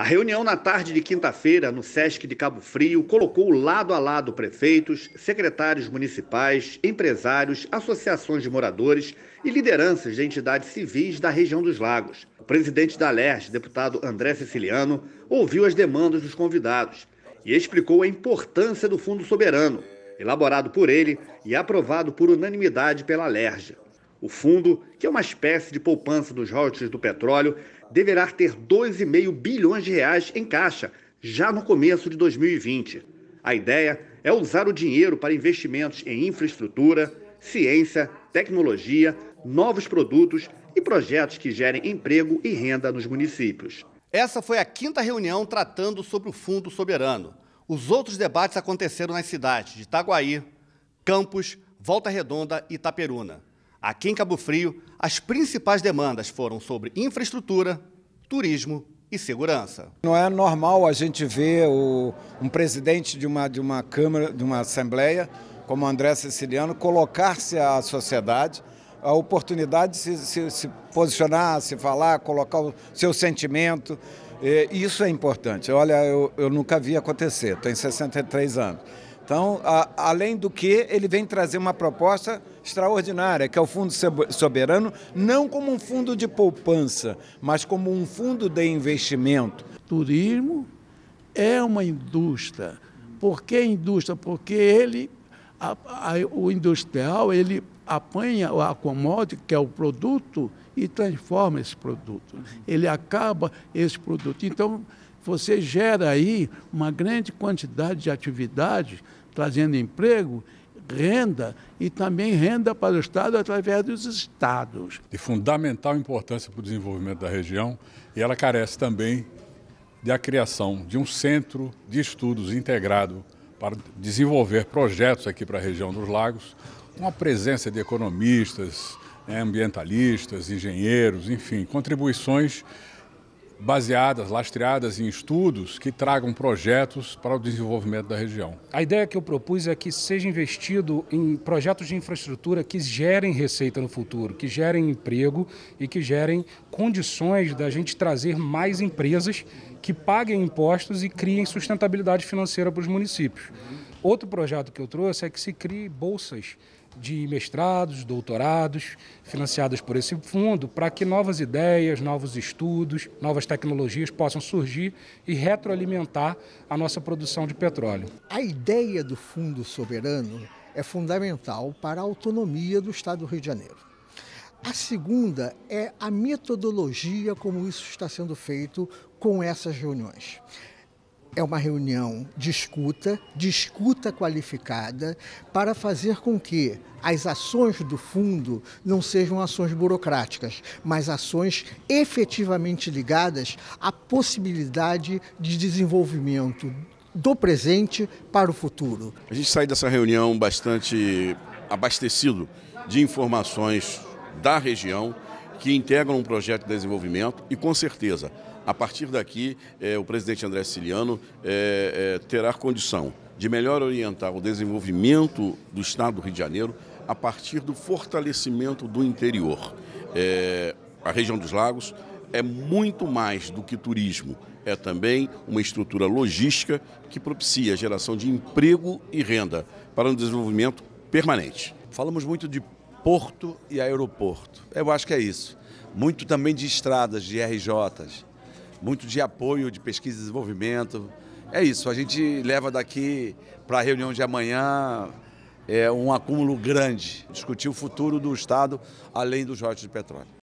A reunião na tarde de quinta-feira no SESC de Cabo Frio colocou lado a lado prefeitos, secretários municipais, empresários, associações de moradores e lideranças de entidades civis da região dos Lagos. O presidente da LERJ, deputado André Siciliano, ouviu as demandas dos convidados e explicou a importância do Fundo Soberano, elaborado por ele e aprovado por unanimidade pela LERJ. O fundo, que é uma espécie de poupança dos royalties do petróleo, deverá ter 2,5 bilhões de reais em caixa já no começo de 2020. A ideia é usar o dinheiro para investimentos em infraestrutura, ciência, tecnologia, novos produtos e projetos que gerem emprego e renda nos municípios. Essa foi a quinta reunião tratando sobre o Fundo Soberano. Os outros debates aconteceram nas cidades de Itaguaí, Campos, Volta Redonda e Itaperuna. Aqui em Cabo Frio, as principais demandas foram sobre infraestrutura, turismo e segurança. Não é normal a gente ver o, um presidente de uma, de uma Câmara, de uma Assembleia, como André Siciliano, colocar-se à sociedade a oportunidade de se, se, se, posicionar, se falar, colocar o seu sentimento. E isso é importante. Olha, eu, eu nunca vi acontecer, tenho 63 anos. Então, a, além do que, ele vem trazer uma proposta extraordinária, que é o Fundo Soberano, não como um fundo de poupança, mas como um fundo de investimento. Turismo é uma indústria. Por que indústria? Porque ele, a, a, o industrial, ele apanha o acomode, que é o produto, e transforma esse produto. Ele acaba esse produto. Então, você gera aí uma grande quantidade de atividade, trazendo emprego, renda e também renda para o Estado através dos estados. De fundamental importância para o desenvolvimento da região e ela carece também da criação de um centro de estudos integrado para desenvolver projetos aqui para a região dos lagos, uma presença de economistas, né, ambientalistas, engenheiros, enfim, contribuições baseadas, lastreadas em estudos que tragam projetos para o desenvolvimento da região. A ideia que eu propus é que seja investido em projetos de infraestrutura que gerem receita no futuro, que gerem emprego e que gerem condições da gente trazer mais empresas que paguem impostos e criem sustentabilidade financeira para os municípios. Outro projeto que eu trouxe é que se crie bolsas de mestrados, doutorados, financiadas por esse fundo, para que novas ideias, novos estudos, novas tecnologias possam surgir e retroalimentar a nossa produção de petróleo. A ideia do fundo soberano é fundamental para a autonomia do Estado do Rio de Janeiro. A segunda é a metodologia como isso está sendo feito com essas reuniões é uma reunião de escuta, de escuta qualificada, para fazer com que as ações do fundo não sejam ações burocráticas, mas ações efetivamente ligadas à possibilidade de desenvolvimento do presente para o futuro. A gente sai dessa reunião bastante abastecido de informações da região que integram um projeto de desenvolvimento e, com certeza, a partir daqui, eh, o presidente André Ciliano eh, é, eh, é, terá condição de melhor orientar o desenvolvimento do Estado do Rio de Janeiro a partir do fortalecimento do interior. a região dos lagos é muito mais do que turismo, é também uma estrutura logística que propicia a geração de emprego e renda para um desenvolvimento permanente. Falamos muito de porto e aeroporto. Eu acho que é isso. Muito também de estradas, de RJs, muito de apoio de pesquisa e desenvolvimento. É isso, a gente leva daqui para a reunião de amanhã é, um acúmulo grande, discutir o futuro do Estado além dos royalties de petróleo.